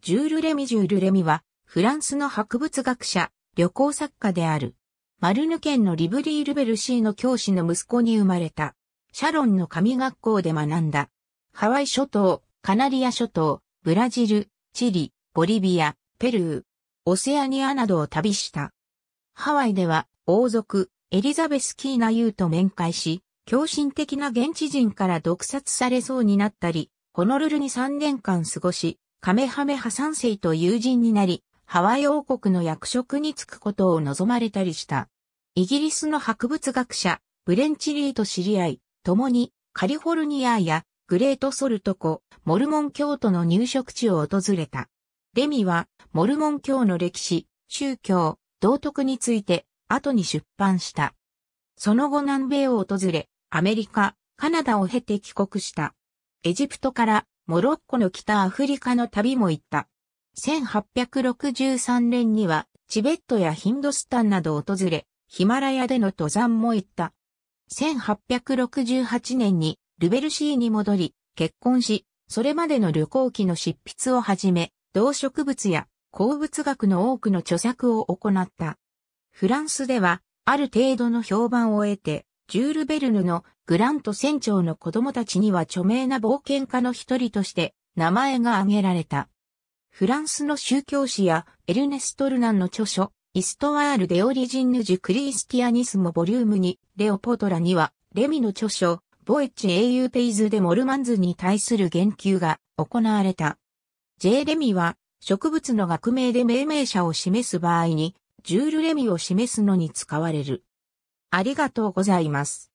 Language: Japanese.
ジュール・レミ・ジュール・レミは、フランスの博物学者、旅行作家である。マルヌ県のリブリー・ルベルシーの教師の息子に生まれた。シャロンの神学校で学んだ。ハワイ諸島、カナリア諸島、ブラジル、チリ、ボリビア、ペルー、オセアニアなどを旅した。ハワイでは、王族、エリザベス・キーナ・ユーと面会し、狂信的な現地人から毒殺されそうになったり、ホノルルに3年間過ごし、カメハメハ三世と友人になり、ハワイ王国の役職に就くことを望まれたりした。イギリスの博物学者、ブレンチリーと知り合い、共にカリフォルニアやグレートソルト湖、モルモン教徒の入植地を訪れた。レミは、モルモン教の歴史、宗教、道徳について、後に出版した。その後南米を訪れ、アメリカ、カナダを経て帰国した。エジプトからモロッコの北アフリカの旅も行った。1863年には、チベットやヒンドスタンなどを訪れ、ヒマラヤでの登山も行った。1868年にルベルシーに戻り、結婚し、それまでの旅行記の執筆をはじめ、動植物や鉱物学の多くの著作を行った。フランスでは、ある程度の評判を得て、ジュール・ベルヌのグラント船長の子供たちには著名な冒険家の一人として名前が挙げられた。フランスの宗教史やエルネストルナンの著書、イストワール・デ・オリジンヌ・ジュ・クリスティアニスモ・ボリュームに、レオポトラには、レミの著書、ボエッチ・英雄・ペイズ・デ・モルマンズに対する言及が行われた。J. レミは、植物の学名で命名者を示す場合に、ジュール・レミを示すのに使われる。ありがとうございます。